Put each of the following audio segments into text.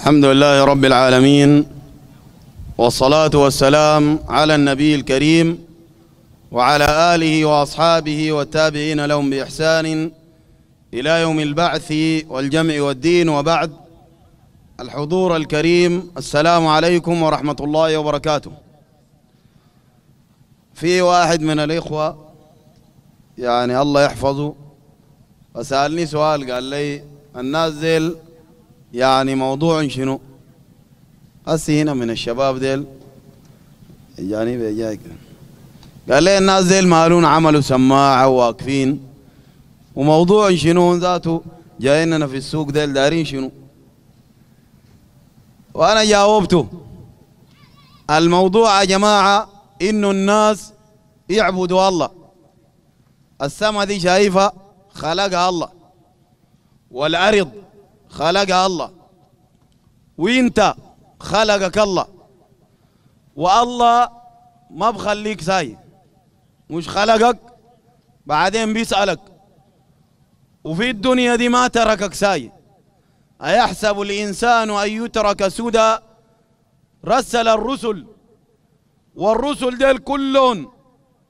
الحمد لله رب العالمين والصلاة والسلام على النبي الكريم وعلى آله وأصحابه والتابعين لهم بإحسان إلى يوم البعث والجمع والدين وبعد الحضور الكريم السلام عليكم ورحمة الله وبركاته في واحد من الإخوة يعني الله يحفظه وسألني سؤال قال لي الناس يعني موضوع شنو هسي هنا من الشباب ديل جاني يعني بيجاي قال لي الناس ديل مالون عملوا سماعه واقفين وموضوع شنو ذاته جاييننا في السوق ديل دارين شنو وانا جاوبته الموضوع يا جماعه انه الناس يعبدوا الله السماء دي شايفها خلقها الله والارض خلقها الله وانت خلقك الله والله ما بخليك ساي مش خلقك بعدين بيسألك وفي الدنيا دي ما تركك ساي أيحسب الإنسان أن يترك سدى رسل الرسل والرسل ديل كلهم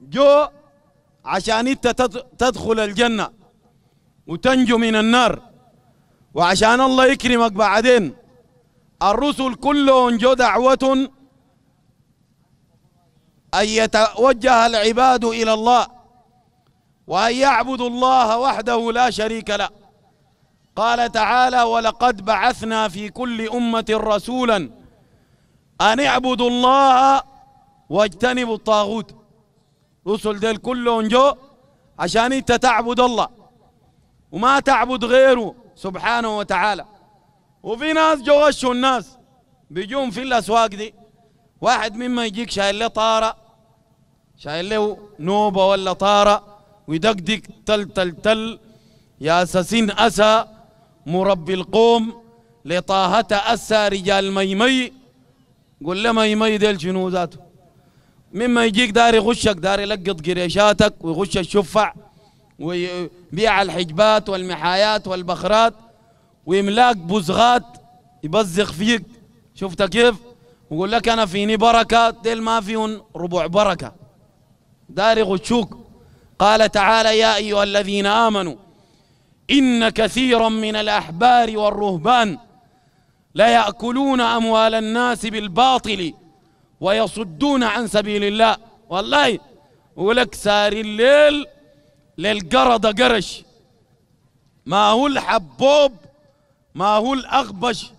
جو عشان انت تدخل الجنة وتنجو من النار وعشان الله يكرمك بعدين الرسل كلهم جو دعوة أن يتوجه العباد إلى الله وأن يعبدوا الله وحده لا شريك له قال تعالى ولقد بعثنا في كل أمة رسولا أن اعبدوا الله واجتنبوا الطاغوت رسل ديل كلهم جو عشان انت تعبد الله وما تعبد غيره سبحانه وتعالى وفي ناس جوشوا الناس بيجون في الأسواق دي واحد مما يجيك شايل له طارة شايل له نوبة ولا طارة ويدقدق تل تل تل يا ساسين أسى مربي القوم لطاهة أسى رجال ميمي قل له ميمي ديل شنو ذاته مما يجيك داري يغشك داري يلقط قريشاتك ويغش الشفع ويبيع الحجبات والمحايات والبخرات ويملاك بزغات يبزغ فيك شفت كيف ويقول لك انا فيني بركه ديل ما فيهم ربع بركه داري غشوك قال تعالى يا ايها الذين امنوا ان كثيرا من الاحبار والرهبان ليأكلون أموال الناس بالباطل ويصدون عن سبيل الله والله ولك ساري الليل للقرد قرش ما هو الحبوب ما هو الأغبش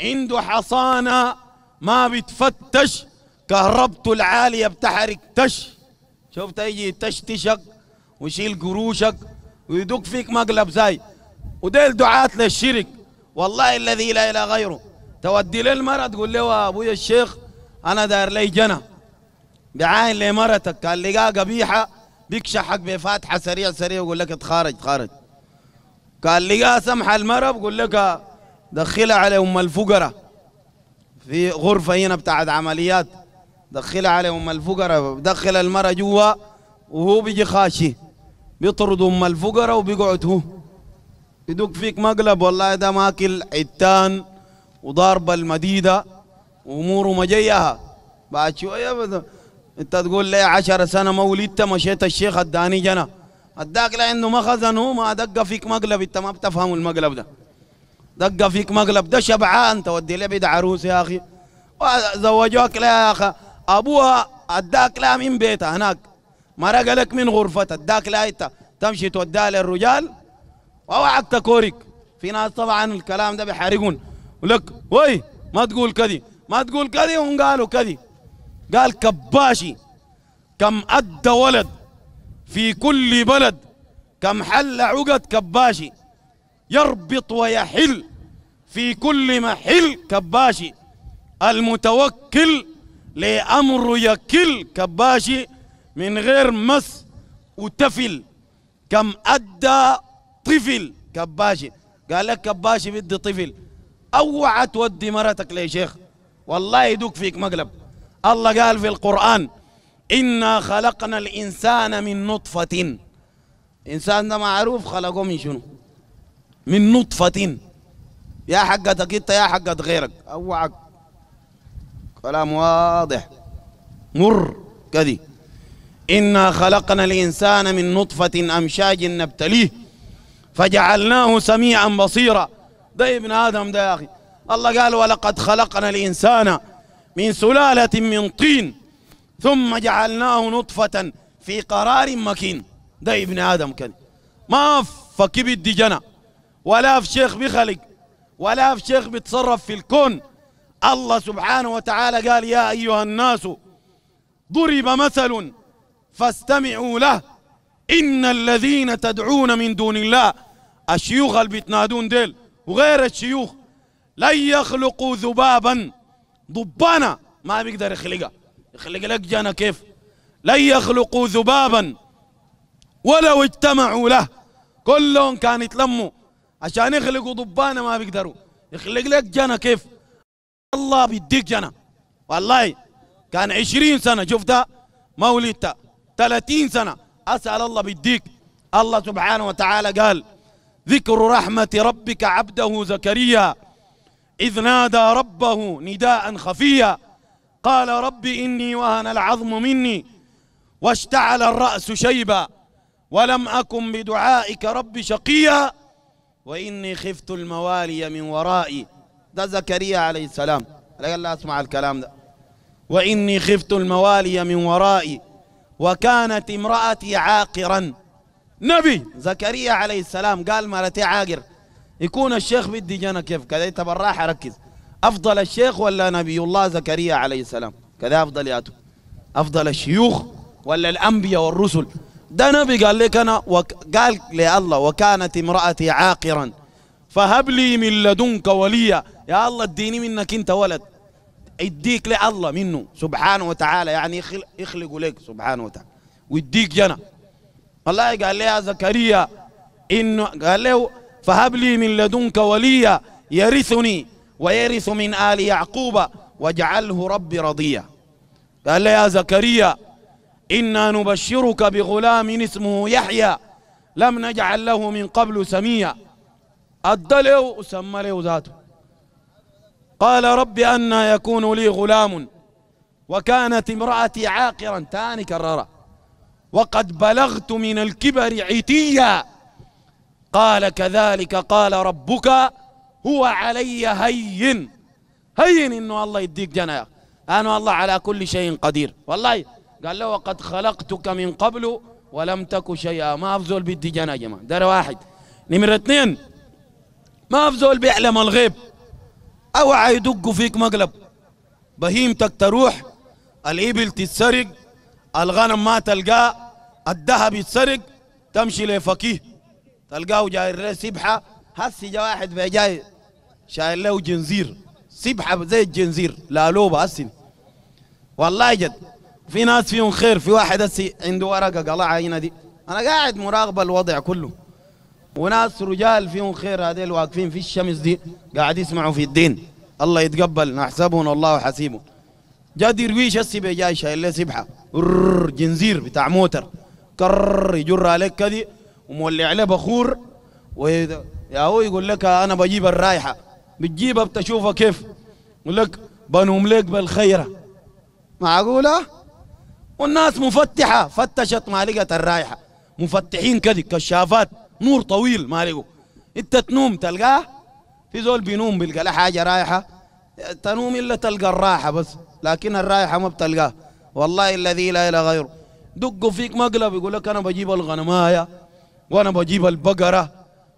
عنده حصانة ما بتفتش كهربته العالية بتحرك تش شفت تيجي تشتشك ويشيل قروشك ويدق فيك مقلب زي وديل دعاة للشرك والله الذي لا إله غيره تودي للمرأة تقول له أبويا الشيخ أنا داير لي جنة بعاين لمرتك قال لقاها قبيحة بيكشحك بفاتحه سريع سريع يقول لك اتخارج خارج قال يا سمح المرة بقول لك دخلها على ام الفقراء في غرفه هنا بتاعت عمليات دخلها على ام الفقراء دخل المرة جوا وهو بيجي خاشي بيطرد ام الفقراء وبيقعد هو يدق فيك مقلب والله ده ماكل عتان وضارب المديده واموره مجيها بعد شويه انت تقول لي عشر سنة ما ولدت مشيت الشيخ اداني جنى اداك لانه ما خزنه ما دق فيك مقلب انت ما بتفهم المقلب ده دق فيك مقلب ده شبعان تودي لي بيد عروس يا اخي وزوجوك لا يا اخي ابوها اداك لا من بيتها هناك مرق لك من غرفتها اداك لا انت تمشي توديها للرجال اوعك تكورك في ناس طبعا الكلام ده بيحرقون ولك وي ما تقول كذي ما تقول كذي هم قالوا كذي قال كباشي كم أدى ولد في كل بلد كم حل عقد كباشي يربط ويحل في كل محل كباشي المتوكل لأمر يكل كباشي من غير مس وتفل كم أدى طفل كباشي قال لك كباشي بدي طفل اوعى تودي مرتك لي شيخ والله يدوك فيك مقلب الله قال في القرآن إنا خلقنا الإنسان من نطفة إنسان ده معروف خلقه من شنو من نطفة يا حقتك أنت يا حقت غيرك أوعك كلام واضح مر كذي إنا خلقنا الإنسان من نطفة أمشاج نبتليه فجعلناه سميعا بصيرا ده ابن آدم ده يا أخي الله قال ولقد خلقنا الإنسان من سلالة من طين ثم جعلناه نطفة في قرار مكين ده ابن آدم كده ما في كبد جنى ولا في شيخ بخلق ولا في شيخ بيتصرف في الكون الله سبحانه وتعالى قال يا أيها الناس ضرب مثل فاستمعوا له إن الذين تدعون من دون الله الشيوخ اللي بتنادون ديل وغير الشيوخ لن يخلقوا ذبابا ضبانه ما بيقدر يخلقها يخلق لك جنه كيف لن يخلقوا ذبابا ولو اجتمعوا له كلهم كان يتلموا عشان يخلقوا ضبانه ما بيقدروا يخلق لك جنه كيف الله بيديك جنه والله كان 20 سنه شفتها ما ولدت 30 سنه اسال الله بيديك الله سبحانه وتعالى قال ذكر رحمه ربك عبده زكريا إذ نادى ربه نداء خفيا قال رب إني وهن العظم مني واشتعل الرأس شيبا ولم أكن بدعائك رب شقيا وإني خفت الموالي من ورائي ده زكريا عليه السلام قال لا أسمع الكلام ده وإني خفت الموالي من ورائي وكانت امرأتي عاقرا نبي زكريا عليه السلام قال مرتي عاقر يكون الشيخ بدي جانا كيف كذا انت بالراحه ركز افضل الشيخ ولا نبي الله زكريا عليه السلام كذا افضلياته افضل الشيوخ ولا الانبياء والرسل ده نبي قال لك انا وقال قال لله وكانت امراتي عاقرا فهب لي من لدنك وليا يا الله اديني منك انت ولد يديك لله منه سبحانه وتعالى يعني يخلق لك سبحانه وتعالى ويديك جنة الله قال لي يا زكريا انه قال له فهب لي من لدنك وليا يرثني ويرث من آل يعقوب واجعله ربي رضيا قال يا زكريا إنا نبشرك بغلام اسمه يحيى لم نجعل له من قبل سميا أدى له وسمى له ذاته قال رب أنا يكون لي غلام وكانت امرأتي عاقرا تاني كررها وقد بلغت من الكبر عتيا قال كذلك قال ربك هو علي هين هين انه الله يديك اخي انا الله على كل شيء قدير والله قال له وقد خلقتك من قبل ولم تك شيئا ما افزول بدي جنا يا جماعه ده واحد نمره اثنين ما افزول بيعلم الغيب اوعى يدقوا فيك مقلب بهيمتك تروح الابل تتسرق الغنم ما تلقاه الذهب يتسرق تمشي لفقيه تلقاه جاي سبحه هسي جا واحد جاي شايل له جنزير سبحه زي الجنزير لا لوبه هسي والله جد في ناس فيهم خير في واحد هسي عنده ورقه قلعها هنا دي انا قاعد مراقب الوضع كله وناس رجال فيهم خير هذيل واقفين في الشمس دي قاعد يسمعوا في الدين الله يتقبل نحسبهم والله حسيبه جا درويش هسي جاي شايل له سبحه جنزير بتاع موتر كر يجر عليك كذي ومولع عليه بخور يا هو يقول لك انا بجيب الرائحه بتجيبها بتشوفها كيف يقول لك بنوم لك بالخيره معقوله والناس مفتحه فتشت ما لقت الرائحه مفتحين كذي كشافات نور طويل ما لقوا انت تنوم تلقاه في زول بينوم بيلقى له حاجه رايحه تنوم الا تلقى الراحه بس لكن الرايحه ما بتلقاه والله الذي لا اله غيره دقوا فيك مقلب يقول لك انا بجيب الغنمايه وانا بجيب البقره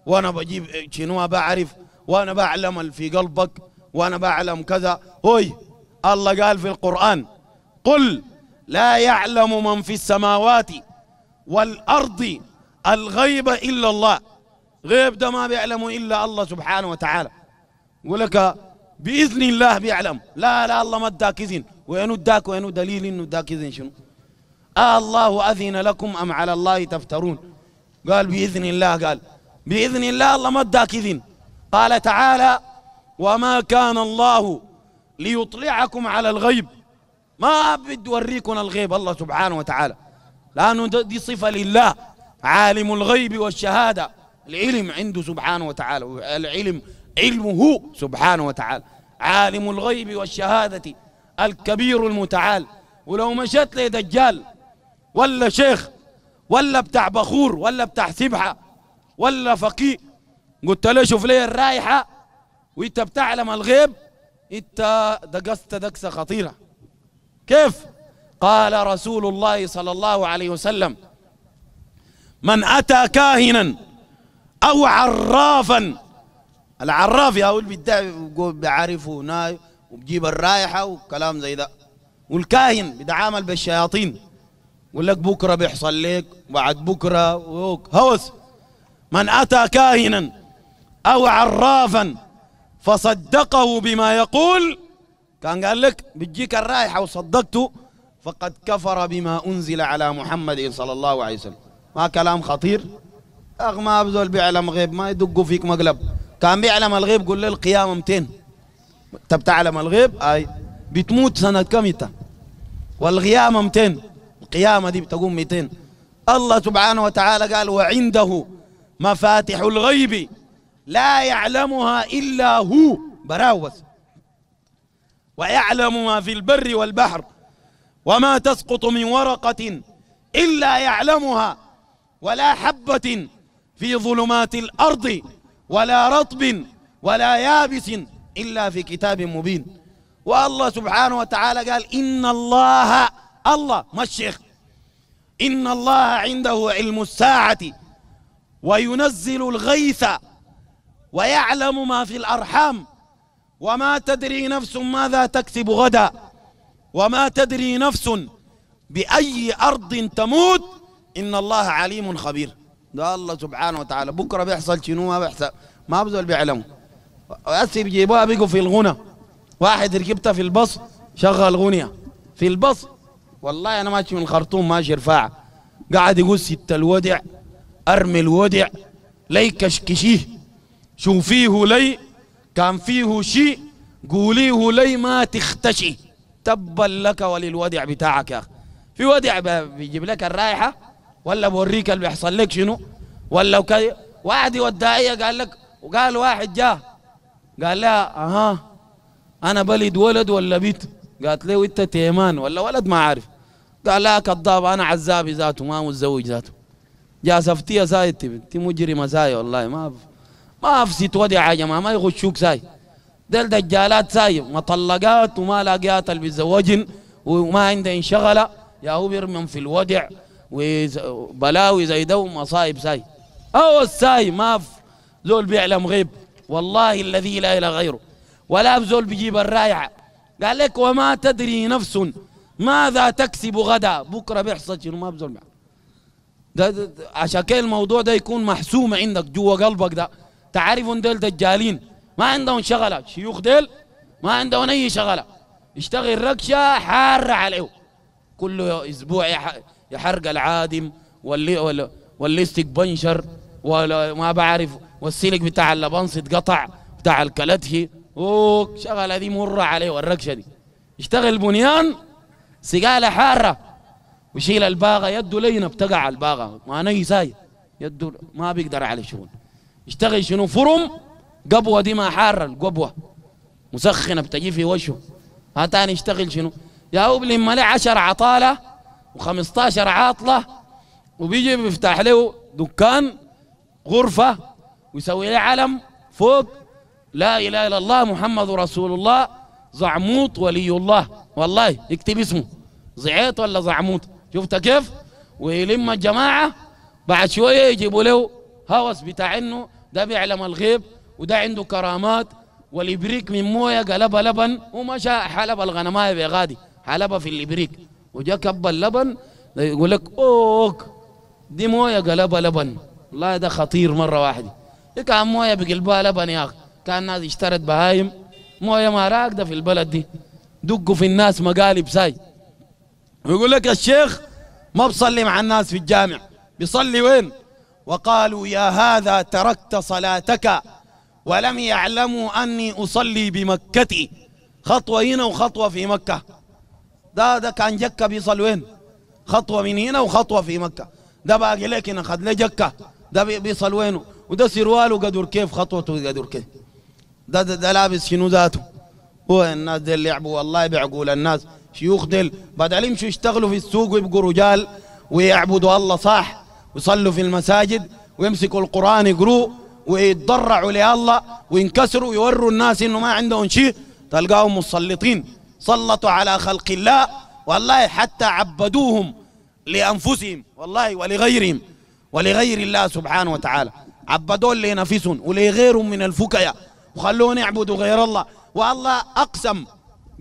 وانا بجيب إيه، شنو بعرف وانا بعلم في قلبك وانا بعلم كذا هوي الله قال في القران قل لا يعلم من في السماوات والارض الغيب الا الله غيب ده ما بيعلمه الا الله سبحانه وتعالى يقول لك باذن الله بيعلم لا لا الله ما اداك اذن وينو اداك وينو دليل انه اداك اذن شنو آه الله اذن لكم ام على الله تفترون قال بإذن الله قال بإذن الله الله ما اداك إذن قال تعالى وما كان الله ليطلعكم على الغيب ما بده يوريكم الغيب الله سبحانه وتعالى لأنه دي صفة لله عالم الغيب والشهادة العلم عنده سبحانه وتعالى العلم علمه سبحانه وتعالى عالم الغيب والشهادة الكبير المتعال ولو مشت لي دجال ولا شيخ ولا بتاع بخور ولا بتاع سبحه ولا فقيه قلت له شوف لي الرائحه وانت بتعلم الغيب انت دقست دقسه خطيره كيف قال رسول الله صلى الله عليه وسلم من اتى كاهنا او عرافا العراف يا هو بيدعي بيعرفه ناي وبجيب الرائحه وكلام زي ده والكاهن بيتعامل بالشياطين يقول لك بكرة بيحصل لك بعد بكرة ووك هوس من أتى كاهنا أو عرافا فصدقه بما يقول كان قال لك بتجيك الرائحة وصدقته فقد كفر بما أنزل على محمد صلى الله عليه وسلم ما كلام خطير أخ ما بزول بيعلم غيب ما يدقوا فيك مقلب كان بيعلم الغيب قل له القيامة 200 أنت بتعلم الغيب أي بتموت سنة كم والغيامة والقيامة 200 القيامة دي بتقوم 200 الله سبحانه وتعالى قال وعنده مفاتح الغيب لا يعلمها إلا هو براوس ويعلم ما في البر والبحر وما تسقط من ورقة إلا يعلمها ولا حبة في ظلمات الأرض ولا رطب ولا يابس إلا في كتاب مبين والله سبحانه وتعالى قال إن الله الله ما الشيخ إن الله عنده علم الساعة وينزل الغيث ويعلم ما في الأرحام وما تدري نفس ماذا تكسب غدا وما تدري نفس بأي أرض تموت إن الله عليم خبير ده الله سبحانه وتعالى بكرة بيحصل شنو ما بيحصل ما بزول بيعلمه وأسي بيجيبوها بيقوا في الغنى واحد ركبتها في البص شغل غنية في البص والله انا ماشي من الخرطوم ماشي رفاعه قاعد يقول ست الودع ارمي الودع لي كشكشيه شوفيه لي كان فيه شيء قوليه لي ما تختشي تبا لك وللودع بتاعك يا اخي في ودع بيجيب لك الرائحه ولا بوريك اللي بيحصل لك شنو ولا وكذا واحد يودعيه قال لك وقال واحد جاء قال لها اها انا بلد ولد ولا بيت قالت له انت تيمان ولا ولد ما عارف قال لا كذاب انا عزابي ذاته ما متزوج ذاته يا يا ساي انت مجرمه ساي والله ما ف... ما افسيت ودي يا جماعه ما يغشوك ساي ديل دجالات ساي مطلقات وما لاقيات اللي بيتزوجن وما عنده انشغل يا هو بيرمم في الودع وبلاوي زي ده ومصايب ساي او الساي ما في زول بيعلم غيب والله الذي لا اله غيره ولا زول بيجيب الرايعه قال لك وما تدري نفس ماذا تكسب غدا بكره بيحصل شنو ما بزول معك ده, ده, ده عشان كده الموضوع ده يكون محسوم عندك جوا قلبك ده تعرف ديل دجالين ما عندهم شغله شيوخ ديل ما عندهم اي شغله يشتغل ركشه حاره عليه كل اسبوع يحرق العادم واللي والليستيك بنشر ولا ما بعرف والسلك بتاع اللبنص اتقطع بتاع الكلتهي اوه شغله دي مره عليه الركشه دي يشتغل بنيان سقاله حاره وشيل الباغه يده لينه بتقع على الباغه ما ني ساي يده ما بيقدر على شغل يشتغل شنو فرم قبوه دي ما حاره القبوه مسخنه بتجي في وشه ها تاني يشتغل شنو يا هو ما لي 10 عطاله و15 عاطله وبيجي بيفتح له دكان غرفه ويسوي له علم فوق لا اله الا الله محمد رسول الله زعموط ولي الله والله يكتب اسمه زعيت ولا زعموت شفت كيف ويلم الجماعة بعد شوية يجيبوا له هوس بتاع انه ده بيعلم الغيب وده عنده كرامات والإبريك من موية قلبها لبن ومشى حلب الغنماية بغادي حلبها في الإبريك وجا كب اللبن يقول لك اوك دي موية قلبها لبن والله ده خطير مرة واحدة دي كان موية بقلبها لبن يا أخي كان ناس اشترت بهايم موية ما راكده في البلد دي دقوا في الناس مقالب ساي ويقول لك الشيخ ما بصلي مع الناس في الجامع بيصلي وين وقالوا يا هذا تركت صلاتك ولم يعلموا أني أصلي بمكتي خطوة هنا وخطوة في مكة ده ده كان جكة بيصل وين خطوة من هنا وخطوة في مكة ده باقي لك هنا خد لي جكة ده بيصل وينه وده سرواله قدر كيف خطوته قدر كيف ده ده, ده لابس شنو ذاته هو الناس دي اللي يعبوا والله بعقول الناس شيوخ ديل بدل يمشوا يشتغلوا في السوق ويبقوا رجال ويعبدوا الله صح ويصلوا في المساجد ويمسكوا القرآن يقروه ويتضرعوا لله وينكسروا ويوروا الناس انه ما عندهم شيء تلقاهم مسلطين سلطوا على خلق الله والله حتى عبدوهم لانفسهم والله ولغيرهم ولغير الله سبحانه وتعالى عبدوا لنفسهم ولغيرهم من الفكية وخلوهم يعبدوا غير الله والله أقسم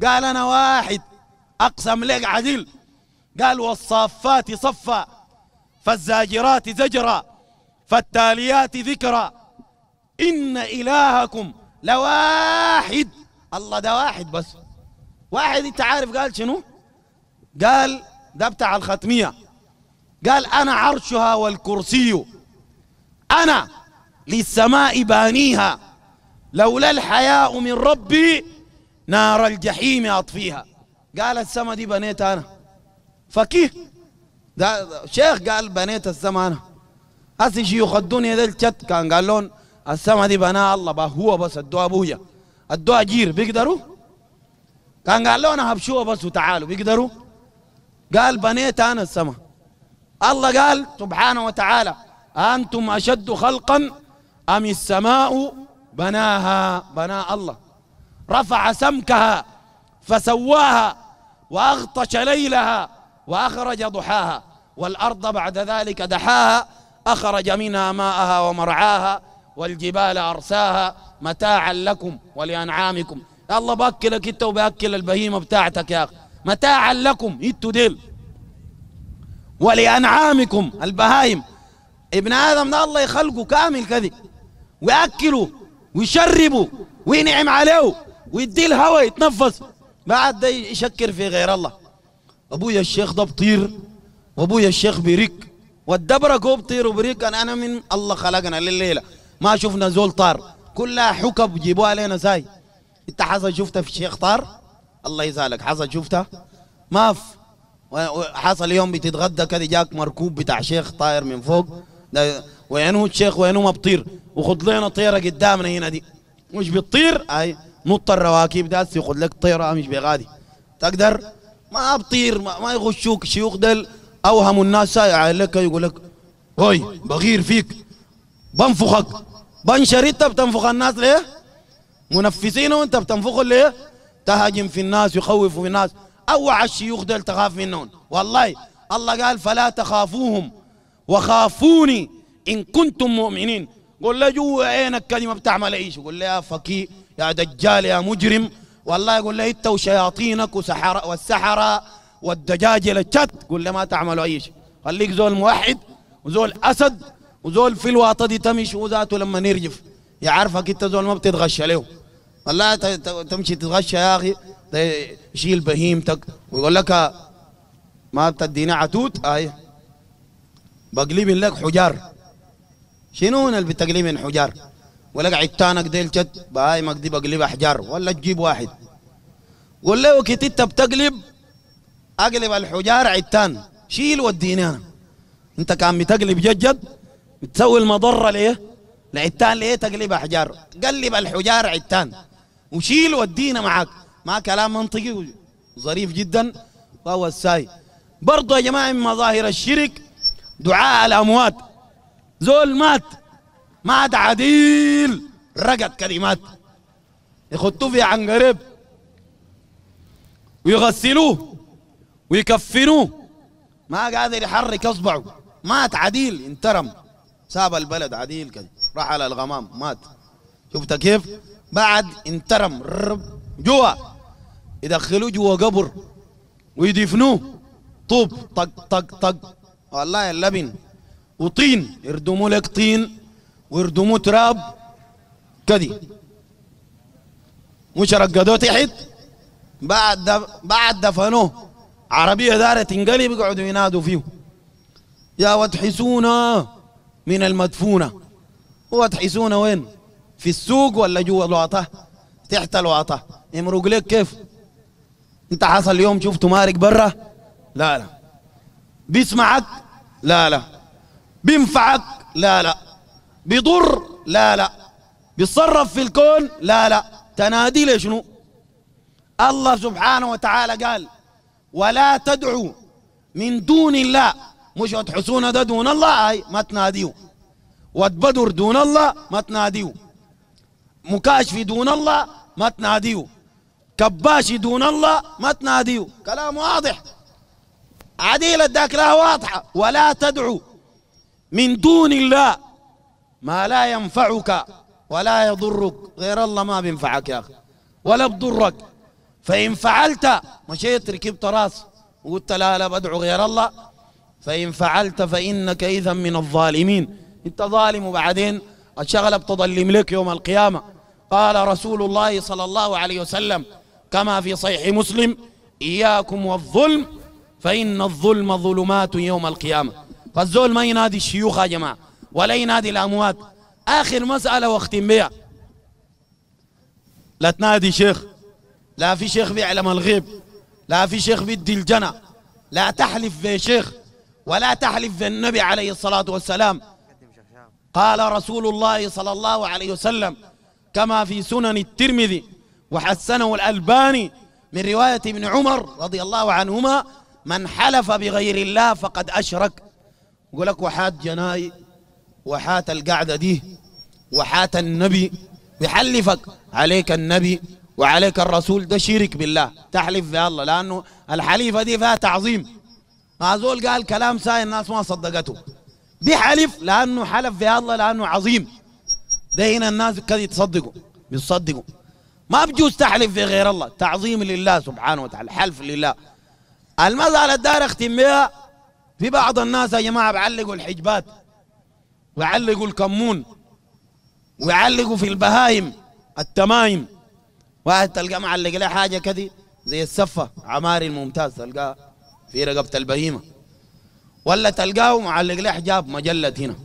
قال أنا واحد أقسم لك عدل قال والصافات صفا فالزاجرات زجرا فالتاليات ذكرا إن إلهكم لواحد الله ده واحد بس واحد انت عارف قال شنو قال ده بتاع الختمية قال أنا عرشها والكرسي أنا للسماء بانيها لولا الحياء من ربي نار الجحيم أطفيها قال السما دي بنيت أنا فكيه ده شيخ قال بنيت السما أنا هسي شيوخ الدنيا ده الشت كان قال لهم السما دي بناها الله بقى هو بس ادوها ابويا ادوها جير بيقدروا كان قال لهم هبشوها بس وتعالوا بيقدروا قال بنيت أنا السما الله قال سبحانه وتعالى أنتم أشد خلقا أم السماء بناها بنا الله رفع سمكها فسواها وأغطش ليلها وأخرج ضحاها والأرض بعد ذلك دحاها أخرج منها ماءها ومرعاها والجبال أرساها متاعا لكم ولأنعامكم الله بأكلك أنت وبأكل البهيمة بتاعتك يا أخي متاعا لكم إنتو ديل ولأنعامكم البهايم ابن آدم ده الله يخلقه كامل كذي ويأكله ويشربه وينعم عليه ويديه الهواء يتنفس ما عاد يشكر في غير الله ابويا الشيخ ده بطير وابويا الشيخ بريك والدبره جو بطير وبريك انا من الله خلقنا لليله ما شفنا زول طار كلها حكب جيبوها لنا زاي انت حصل شفتها في الشيخ طار الله يزالك حصل شفتها ما حصل يوم بتتغدى كده جاك مركوب بتاع شيخ طاير من فوق ده وينه الشيخ وينه ما بطير وخد لنا طيره قدامنا هنا دي مش بتطير اي نط الرواكب داس ياخذ لك طيره مش بغادي تقدر ما بطير ما, ما يغشوك شيوخ دل اوهم الناس لك يقول لك هوي بغير فيك بنفخك بنشر انت بتنفخ الناس ليه؟ منفسين وانت بتنفخهم ليه؟ تهاجم في الناس يخوف في الناس اوعى الشيوخ دل تخاف منهم والله الله قال فلا تخافوهم وخافوني إن كنتم مؤمنين قول له جوا عينك كلمة بتعمل إيش قول له يا فقيه يا دجال يا مجرم والله يقول له أنت وشياطينك وسحر والسحرة والدجاجل الشت قول له ما تعملوا أي شيء خليك زول موحد وزول أسد وزول في الواطة دي تمشي وذاته لما نرجف يعرفك أنت زول ما بتتغشى له والله تمشي تتغشى يا أخي شيل بهيمتك ويقول لك ما بتديني عتوت أي آه. بقلب لك حجار شنو اللي بتقلي من حجار ولا قاعد تانك ديل جد باي مقدي بقلب احجار ولا تجيب واحد قول له وقت انت بتقلب اقلب الحجار عتان شيل وديني انا انت كان بتقلب جد جد بتسوي المضره ليه؟ لعتان ليه تقلب احجار؟ قلب الحجار عتان وشيل ودينا معاك ما كلام منطقي ظريف جدا وهو الساي برضه يا جماعه من مظاهر الشرك دعاء الاموات زول مات ما عاد عديل رقد كلمات يخطوه في عنقريب ويغسلوه ويكفنوه ما قادر يحرك اصبعه مات عديل انترم ساب البلد عديل كده راح على الغمام مات شفت كيف بعد انترم جوا يدخلوه جوا قبر ويدفنوه طوب طق طق طق والله اللبن وطين يردموا لك طين ويردموا تراب كدي مش رقدوه تحت بعد دف... بعد دفنوه عربيه دارة تنقلب يقعدوا ينادوا فيه يا وتحسونا من المدفونه وتحسونا وين في السوق ولا جوا الواطه تحت الواطه يمرق لك كيف انت حصل اليوم شفته مارق برا لا لا بيسمعك لا لا بينفعك لا لا بيضر لا لا بيتصرف في الكون لا لا تنادي لشنو الله سبحانه وتعالى قال ولا تدعو من دون الله مش هتحسون ده دون الله هاي ما تناديه واتبدر دون الله ما تناديه مكاشف دون الله ما تناديه كباشي دون الله ما تناديه كلام واضح عديلة ذاك لا واضحة ولا تدعو من دون الله ما لا ينفعك ولا يضرك غير الله ما بينفعك يا أخي ولا بضرك فإن فعلت مشيت ركبت راس وقلت لا لا بدعو غير الله فإن فعلت فإنك إذا من الظالمين أنت ظالم وبعدين الشغلة بتظلم لك يوم القيامة قال رسول الله صلى الله عليه وسلم كما في صحيح مسلم إياكم والظلم فإن الظلم ظلمات يوم القيامة فالزول ما ينادي الشيوخ يا جماعه ولا ينادي الاموات اخر مساله واختم بها لا تنادي شيخ لا في شيخ بيعلم الغيب لا في شيخ بيدي الجنه لا تحلف شيخ ولا تحلف بالنبي عليه الصلاه والسلام قال رسول الله صلى الله عليه وسلم كما في سنن الترمذي وحسنه الألباني من رواية ابن عمر رضي الله عنهما من حلف بغير الله فقد أشرك يقول لك وحات جناي وحات القعدة دي وحات النبي بحلفك عليك النبي وعليك الرسول ده شرك بالله تحلف في الله لأنه الحليفة دي فيها تعظيم هذول قال كلام ساي الناس ما صدقته بحلف لأنه حلف في الله لأنه عظيم ده هنا الناس كده يتصدقوا بيصدقوا ما بجوز تحلف في غير الله تعظيم لله سبحانه وتعالى حلف لله المسألة الدار اختم بها في بعض الناس يا جماعة بعلقوا الحجبات ويعلقوا الكمون ويعلقوا في البهايم التمايم واحد تلقاه معلق له حاجة كذي زي السفة عماري الممتاز تلقاه في رقبة البهيمة ولا تلقاه معلق له حجاب مجلد هنا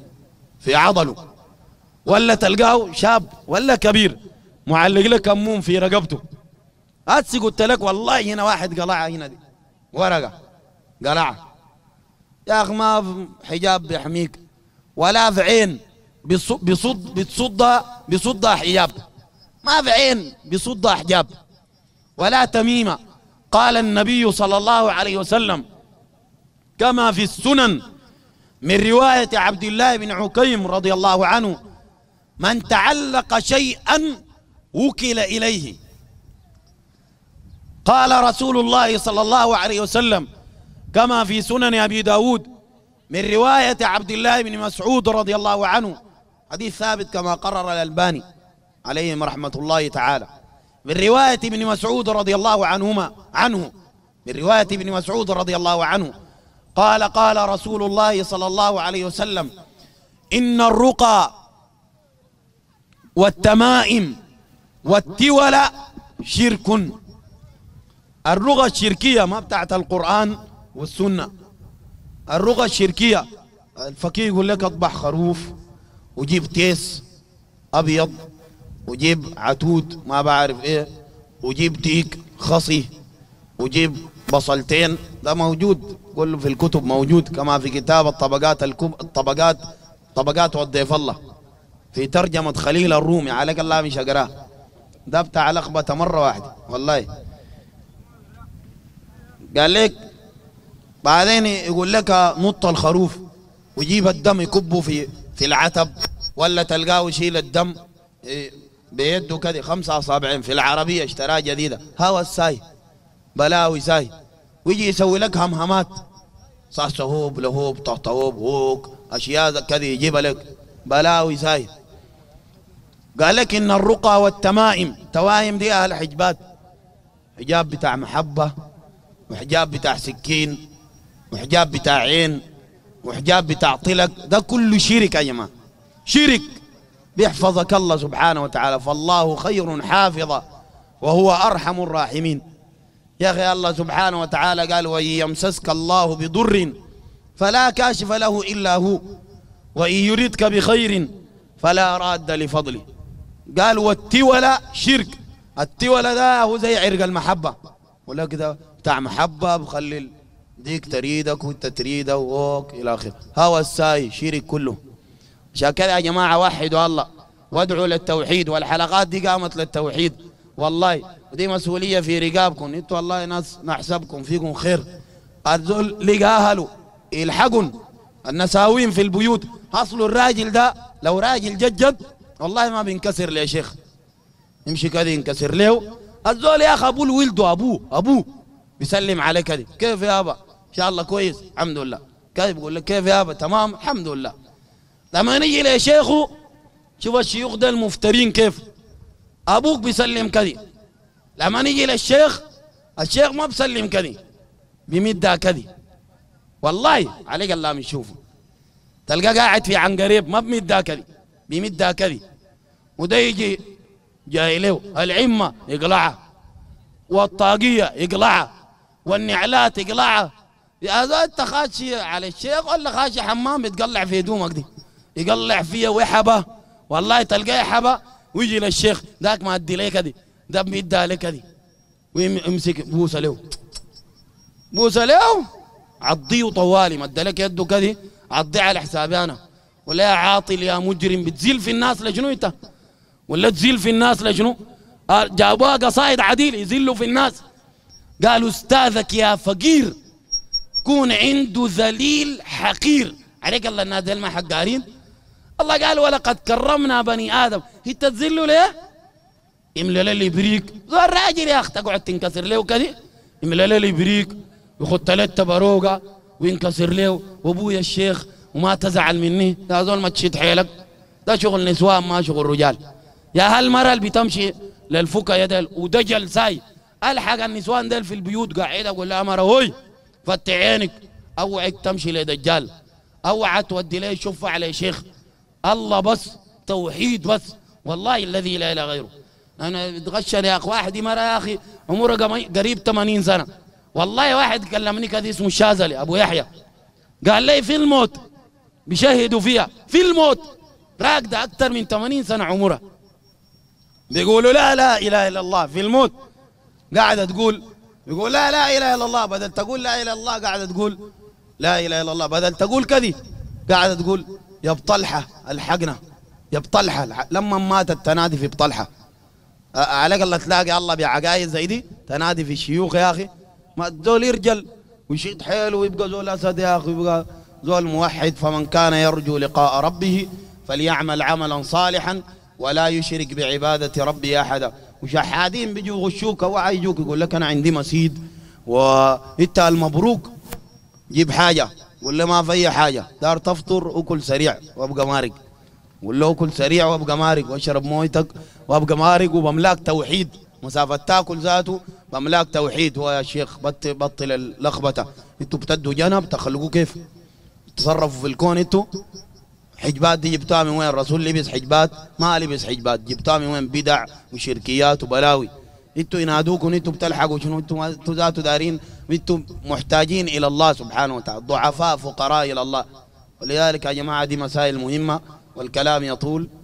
في عضله ولا تلقاه شاب ولا كبير معلق له كمون في رقبته هاتسي قلت لك والله هنا واحد قلعها هنا دي ورقة قلعها يا أخي ما حجاب بيحميك ولا في عين بيصد بيصد بيصدها حجاب ما في عين بيصدها حجاب ولا تميمة قال النبي صلى الله عليه وسلم كما في السنن من رواية عبد الله بن عكيم رضي الله عنه من تعلق شيئا وكل إليه قال رسول الله صلى الله عليه وسلم كما في سنن أبي داود من رواية عبد الله بن مسعود رضي الله عنه حديث ثابت كما قرر الألباني عليهم رحمة الله تعالى من رواية ابن مسعود رضي الله عنهما عنه من رواية ابن مسعود رضي الله عنه قال قال رسول الله صلى الله عليه وسلم إن الرقى والتمائم والتول شرك الرقى الشركية ما بتاعت القرآن والسنة الرغة الشركية الفقيه يقول لك اطبع خروف وجيب تيس ابيض وجيب عتود ما بعرف ايه وجيب تيك خصي وجيب بصلتين ده موجود كله في الكتب موجود كما في كتاب الطبقات الكب... الطبقات طبقات والضيف الله في ترجمة خليل الرومي عليك الله مش اقراه ده بتاع لخبطة مرة واحدة والله قال لك بعدين يقول لك نط الخروف ويجيب الدم يكبه في في العتب ولا تلقاه يشيل الدم إيه، بيده كذا خمسة أصابعين في العربية اشتراه جديدة هوا الساي بلاوي ساي ويجي يسوي لك همهمات صاصهوب لهوب طهطهوب هوك أشياء كذا يجيبها لك بلاوي ساي قال لك إن الرقى والتمائم توائم دي أهل حجبات حجاب بتاع محبة وحجاب بتاع سكين وحجاب بتاع عين وحجاب بتاع طلق ده كله شرك يا جماعه شرك بيحفظك الله سبحانه وتعالى فالله خير حافظ وهو ارحم الراحمين يا اخي الله سبحانه وتعالى قال وان يمسسك الله بضر فلا كاشف له الا هو وان يردك بخير فلا راد لفضله قال والتولى شرك التولى ده هو زي عرق المحبه ولا كده بتاع محبه بخلي ديك تريدك وانت تريده ووك الى اخره هوا الساي شرك كله عشان كده يا جماعه وحدوا الله وادعوا للتوحيد والحلقات دي قامت للتوحيد والله ودي مسؤوليه في رقابكم انتوا والله ناس نحسبكم فيكم خير الذل لقى اهله الحقن النساوين في البيوت اصل الراجل ده لو راجل جد جد والله ما بينكسر يا شيخ يمشي كده ينكسر له الزول يا اخي ابوه ولده ابوه ابوه بيسلم عليك كده كيف يا ابا ان شاء الله كويس الحمد لله كيف يقول لك كيف يا ابا تمام الحمد لله لما نجي لشيخه شوف الشيوخ ده المفترين كيف ابوك بيسلم كذي لما نجي للشيخ الشيخ ما بيسلم كذي بمدها كذي والله عليك الله بنشوفه تلقاه قاعد في عنقريب ما بمدها كذي بمدها كذي وده يجي جاي له العمه يقلعها والطاقيه يقلعها والنعلات يقلعها يا زول انت خاشي على الشيخ ولا خاشي حمام يتقلع في هدومك دي يقلع فيها وحبه والله تلقاه حبه ويجي للشيخ ذاك ما ادي لك دي ده بيدها لك دي ويمسك بوسه له بوسه له عضيه طوالي ادى لك يده كذي عضيه على حسابي انا ولا يا عاطل يا مجرم بتزيل في الناس لشنو انت ولا تزيل في الناس لشنو جابوها قصائد عديل يزلوا في الناس قالوا استاذك يا فقير يكون عنده ذليل حقير عليك الله الناس ديل ما حقارين الله قال ولقد كرمنا بني ادم انت تذله ليه؟ املا لي الابريق زول راجل يا اخ تقعد تنكسر له كذي املا لي الابريق يخط له باروقه وينكسر له وابويا الشيخ وما تزعل مني يا زول ما تشد حيلك ده شغل نسوان ما شغل رجال يا هالمره اللي بتمشي للفكه يا ودجل ساي الحق النسوان ديل في البيوت قاعده اقول لها مره هوي فتح عينك اوعك تمشي لدجال اوعى تودي ليه شفع على شيخ الله بس توحيد بس والله الذي لا اله غيره انا اتغشن يا اخ واحد مرة يا اخي عمره قريب 80 سنه والله واحد كلمني كذا اسمه الشاذلي ابو يحيى قال لي في الموت بيشهدوا فيها في الموت راكده اكثر من 80 سنه عمرها بيقولوا لا لا اله الا الله في الموت قاعده تقول يقول لا لا اله الا الله بدل تقول لا اله الا الله قاعده تقول لا اله الا الله بدل تقول كذي قاعده تقول يا بطلحه الحقنا يا بطلحه لما ماتت تنادي في بطلحه عليك الله تلاقي الله بعقايد زي دي تنادي في الشيوخ يا اخي ما دول يرجل ويشد حيله ويبقى زول اسد يا اخي ويبقى زول موحد فمن كان يرجو لقاء ربه فليعمل عملا صالحا ولا يشرك بعباده ربه احدا وشحادين بيجوا يغشوك وعايجوك يقول لك انا عندي مسيد وانت المبروك جيب حاجه ولا ما في اي حاجه دار تفطر وكل سريع وابقى مارق ولا اكل سريع وابقى مارق واشرب مويتك وابقى مارق وبملاك توحيد مسافه تاكل ذاته بملاك توحيد هو يا شيخ بطل, بطل اللخبطه انتوا بتدوا جنب تخلقوا كيف تصرفوا في الكون انتوا حجبات دي جبتها من وين الرسول لبس حجبات ما لبس حجبات جبتها من وين بدع وشركيات وبلاوي انتوا ينادوكم انتوا بتلحقوا شنو انتوا انتوا ذاتوا دارين انتوا محتاجين الى الله سبحانه وتعالى ضعفاء فقراء الى الله ولذلك يا جماعه دي مسائل مهمه والكلام يطول